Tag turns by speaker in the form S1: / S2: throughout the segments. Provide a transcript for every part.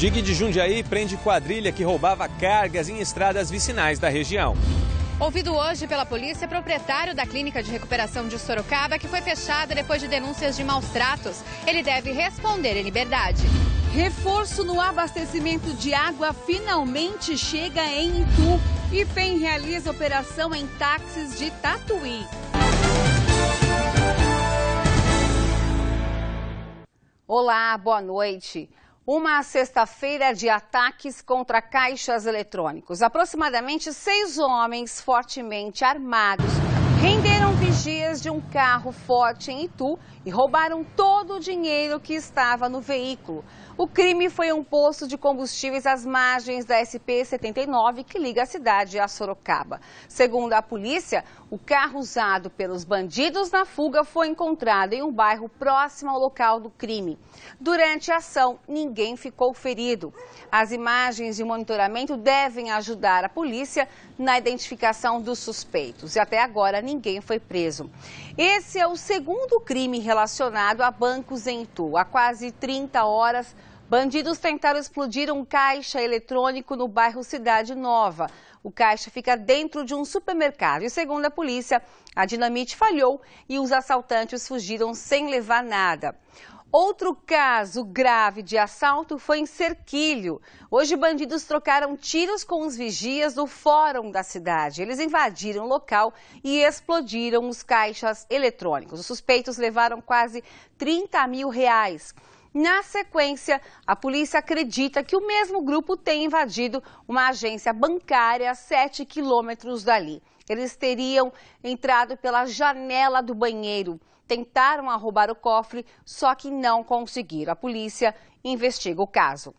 S1: DIG de Jundiaí prende quadrilha que roubava cargas em estradas vicinais da região.
S2: Ouvido hoje pela polícia, proprietário da clínica de recuperação de Sorocaba, que foi fechada depois de denúncias de maus tratos, ele deve responder em liberdade. Reforço no
S3: abastecimento de água finalmente chega em Itu. E FEM realiza operação em táxis de Tatuí. Olá, boa noite uma sexta-feira de ataques contra caixas eletrônicos. Aproximadamente seis homens fortemente armados renderam vigias de um carro forte em Itu e roubaram todo o dinheiro que estava no veículo. O crime foi um posto de combustíveis às margens da SP-79 que liga a cidade a Sorocaba. Segundo a polícia, o carro usado pelos bandidos na fuga foi encontrado em um bairro próximo ao local do crime. Durante a ação, ninguém ficou ferido. As imagens de monitoramento devem ajudar a polícia na identificação dos suspeitos. E até agora, ninguém foi preso. Esse é o segundo crime relacionado a bancos em Itu. Há quase 30 horas Bandidos tentaram explodir um caixa eletrônico no bairro Cidade Nova. O caixa fica dentro de um supermercado e, segundo a polícia, a dinamite falhou e os assaltantes fugiram sem levar nada. Outro caso grave de assalto foi em Cerquilho. Hoje, bandidos trocaram tiros com os vigias do fórum da cidade. Eles invadiram o local e explodiram os caixas eletrônicos. Os suspeitos levaram quase 30 mil reais. Na sequência, a polícia acredita que o mesmo grupo tem invadido uma agência bancária a 7 quilômetros dali. Eles teriam entrado pela janela do banheiro, tentaram arrombar o cofre, só que não conseguiram. A polícia investiga o caso.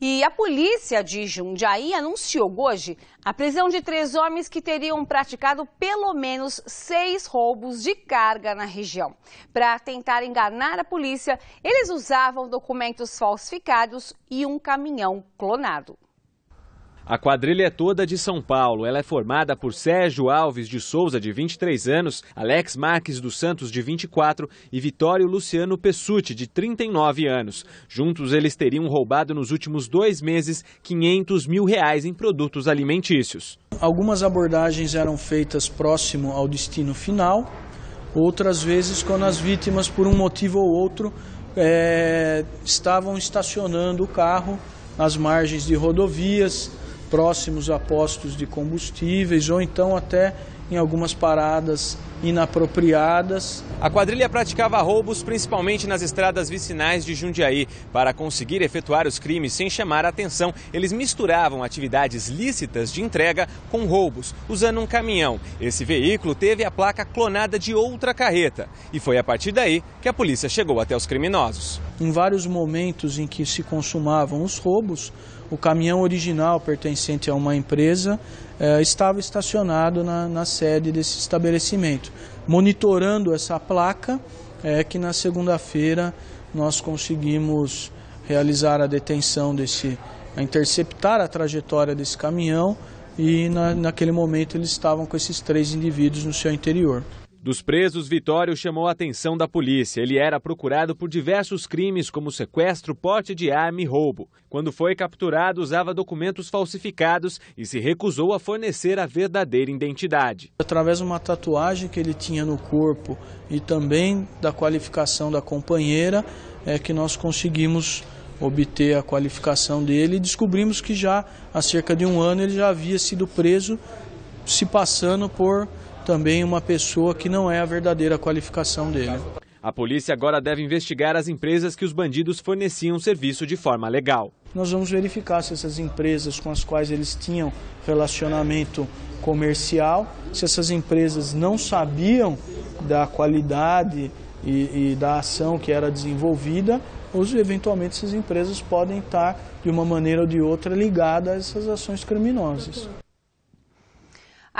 S3: E a polícia de Jundiaí anunciou hoje a prisão de três homens que teriam praticado pelo menos seis roubos de carga na região. Para tentar enganar a polícia, eles usavam documentos falsificados e um caminhão clonado.
S1: A quadrilha é toda de São Paulo. Ela é formada por Sérgio Alves de Souza, de 23 anos, Alex Marques dos Santos, de 24, e Vitório Luciano Pessuti, de 39 anos. Juntos, eles teriam roubado nos últimos dois meses 500 mil reais em produtos alimentícios. Algumas
S4: abordagens eram feitas próximo ao destino final, outras vezes, quando as vítimas, por um motivo ou outro, é, estavam estacionando o carro nas margens de rodovias próximos a postos de combustíveis ou então até em algumas paradas inapropriadas.
S1: A quadrilha praticava roubos principalmente nas estradas vicinais de Jundiaí. Para conseguir efetuar os crimes sem chamar a atenção, eles misturavam atividades lícitas de entrega com roubos, usando um caminhão. Esse veículo teve a placa clonada de outra carreta e foi a partir daí que a polícia chegou até os criminosos.
S4: Em vários momentos em que se consumavam os roubos, o caminhão original pertencente a uma empresa eh, estava estacionado na, na, sede desse estabelecimento. Monitorando essa placa, é eh, que na segunda-feira nós conseguimos realizar a detenção desse, a interceptar a trajetória desse caminhão e na, naquele momento eles estavam com esses três indivíduos no seu interior.
S1: Dos presos, Vitório chamou a atenção da polícia. Ele era procurado por diversos crimes, como sequestro, porte de arma e roubo. Quando foi capturado, usava documentos falsificados e se recusou a fornecer a verdadeira identidade.
S4: Através de uma tatuagem que ele tinha no corpo e também da qualificação da companheira, é que nós conseguimos obter a qualificação dele e descobrimos que já há cerca de um ano ele já havia sido preso, se passando por também uma pessoa que não é a verdadeira qualificação dele.
S1: A polícia agora deve investigar as empresas que os bandidos forneciam serviço de forma legal.
S4: Nós vamos verificar se essas empresas com as quais eles tinham relacionamento comercial, se essas empresas não sabiam da qualidade e, e da ação que era desenvolvida, ou eventualmente essas empresas podem estar, de uma maneira ou de outra, ligadas a essas ações criminosas.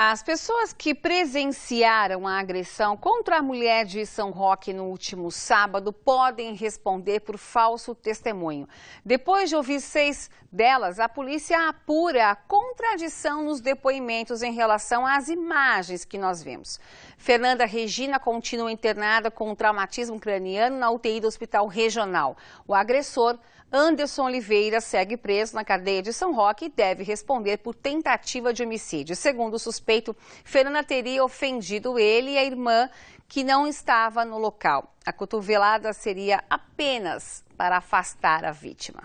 S3: As pessoas que presenciaram a agressão contra a mulher de São Roque no último sábado podem responder por falso testemunho. Depois de ouvir seis delas, a polícia apura a contradição nos depoimentos em relação às imagens que nós vemos. Fernanda Regina continua internada com um traumatismo craniano na UTI do Hospital Regional. O agressor Anderson Oliveira segue preso na cadeia de São Roque e deve responder por tentativa de homicídio. Segundo o suspeito, Fernanda teria ofendido ele e a irmã, que não estava no local. A cotovelada seria apenas para afastar a vítima.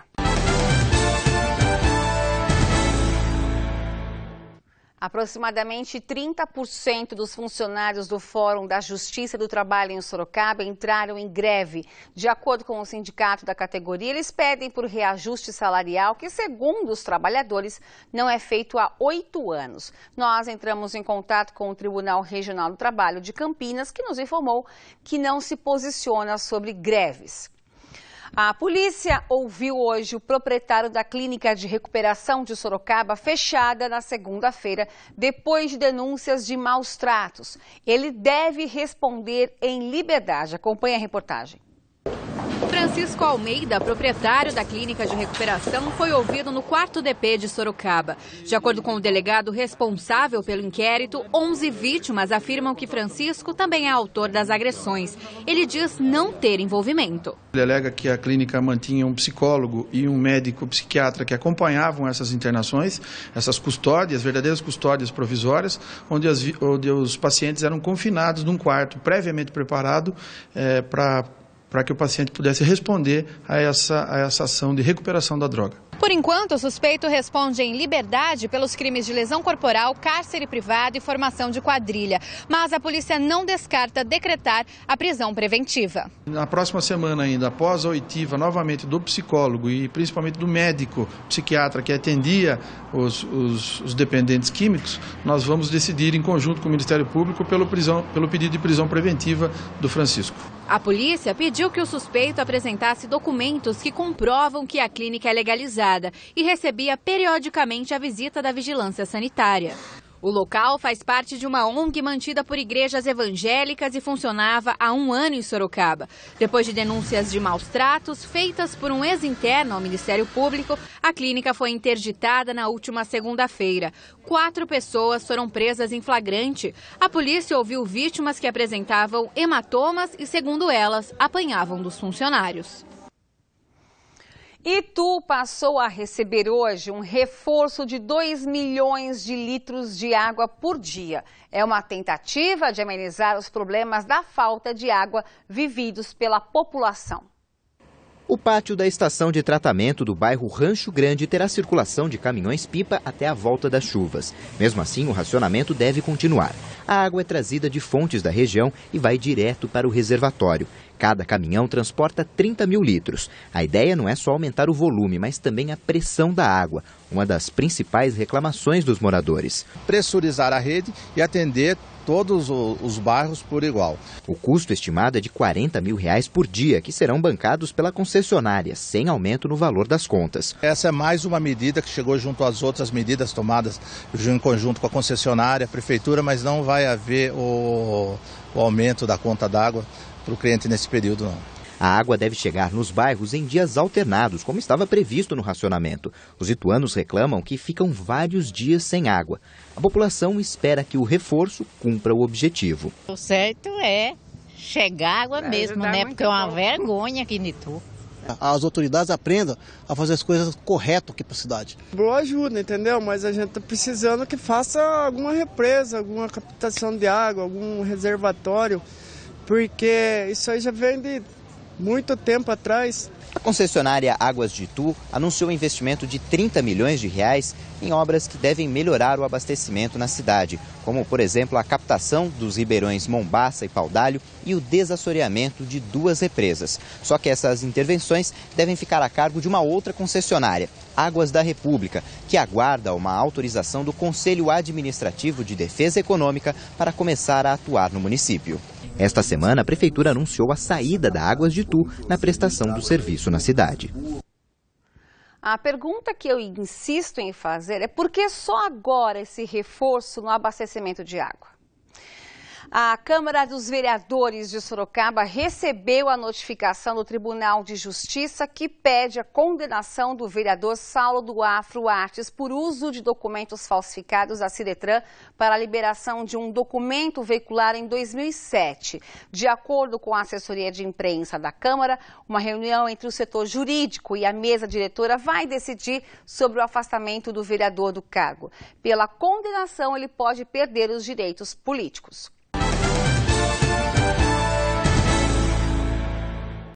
S3: Aproximadamente 30% dos funcionários do Fórum da Justiça do Trabalho em Sorocaba entraram em greve. De acordo com o sindicato da categoria, eles pedem por reajuste salarial que, segundo os trabalhadores, não é feito há oito anos. Nós entramos em contato com o Tribunal Regional do Trabalho de Campinas, que nos informou que não se posiciona sobre greves. A polícia ouviu hoje o proprietário da clínica de recuperação de Sorocaba, fechada na segunda-feira, depois de denúncias de maus tratos. Ele deve responder em liberdade. Acompanhe a reportagem.
S2: Francisco Almeida, proprietário da clínica de recuperação, foi ouvido no quarto DP de Sorocaba. De acordo com o delegado responsável pelo inquérito, 11 vítimas afirmam que Francisco também é autor das agressões. Ele diz não ter envolvimento.
S4: Ele alega que a clínica mantinha um psicólogo e um médico psiquiatra que acompanhavam essas internações, essas custódias, verdadeiras custódias provisórias, onde, as, onde os pacientes eram confinados num quarto previamente preparado é, eh, para para que o paciente pudesse responder a essa, a essa ação de recuperação da droga.
S2: Por enquanto, o suspeito responde em liberdade pelos crimes de lesão corporal, cárcere privado e formação de quadrilha. Mas a polícia não descarta decretar a prisão preventiva.
S4: Na próxima semana, ainda após a oitiva novamente do psicólogo e principalmente do médico psiquiatra que atendia os, os, os dependentes químicos, nós vamos decidir em conjunto com o Ministério Público pelo, prisão, pelo pedido de prisão preventiva do Francisco.
S2: A polícia pediu que o suspeito apresentasse documentos que comprovam que a clínica é legalizada e recebia periodicamente a visita da vigilância sanitária. O local faz parte de uma ONG mantida por igrejas evangélicas e funcionava há um ano em Sorocaba. Depois de denúncias de maus tratos feitas por um ex-interno ao Ministério Público, a clínica foi interditada na última segunda-feira. Quatro pessoas foram presas em flagrante. A polícia ouviu vítimas que apresentavam hematomas e, segundo
S3: elas, apanhavam dos funcionários. Itu passou a receber hoje um reforço de 2 milhões de litros de água por dia. É uma tentativa de amenizar os problemas da falta de água vividos pela população.
S5: O pátio da estação de tratamento do bairro Rancho Grande terá circulação de caminhões-pipa até a volta das chuvas. Mesmo assim, o racionamento deve continuar. A água é trazida de fontes da região e vai direto para o reservatório. Cada caminhão transporta 30 mil litros. A ideia não é só aumentar o volume, mas também a pressão da água, uma das principais reclamações dos moradores. Pressurizar a rede e atender todos os bairros por igual. O custo estimado é de 40 mil reais por dia, que serão bancados pela concessionária, sem aumento no valor das contas. Essa é mais uma medida que chegou junto às outras medidas tomadas em conjunto com a concessionária, a prefeitura, mas não vai vai haver o, o aumento da conta d'água para o cliente nesse período, não. A água deve chegar nos bairros em dias alternados, como estava previsto no racionamento. Os ituanos reclamam que ficam vários dias sem água. A população espera que o reforço cumpra o objetivo.
S2: O certo é chegar água é, mesmo,
S3: né? Porque é uma vergonha aqui em Itu
S5: as autoridades aprendam a fazer as coisas corretas aqui para a cidade.
S4: Boa
S3: ajuda, entendeu? Mas
S4: a gente está precisando que faça
S3: alguma represa,
S4: alguma captação de água, algum reservatório, porque isso aí já vem
S5: de muito tempo atrás. A concessionária Águas de Itu anunciou um investimento de 30 milhões de reais em obras que devem melhorar o abastecimento na cidade, como, por exemplo, a captação dos ribeirões Mombaça e Paudalho e o desassoreamento de duas represas. Só que essas intervenções devem ficar a cargo de uma outra concessionária, Águas da República, que aguarda uma autorização do Conselho Administrativo de Defesa Econômica para começar a atuar no município. Esta semana, a prefeitura anunciou a saída da Águas de Tu na prestação do serviço na cidade.
S3: A pergunta que eu insisto em fazer é por que só agora esse reforço no abastecimento de água? A Câmara dos Vereadores de Sorocaba recebeu a notificação do Tribunal de Justiça que pede a condenação do vereador Saulo do Afro Artes por uso de documentos falsificados da Ciretran para a liberação de um documento veicular em 2007. De acordo com a assessoria de imprensa da Câmara, uma reunião entre o setor jurídico e a mesa diretora vai decidir sobre o afastamento do vereador do cargo. Pela condenação, ele pode perder os direitos políticos.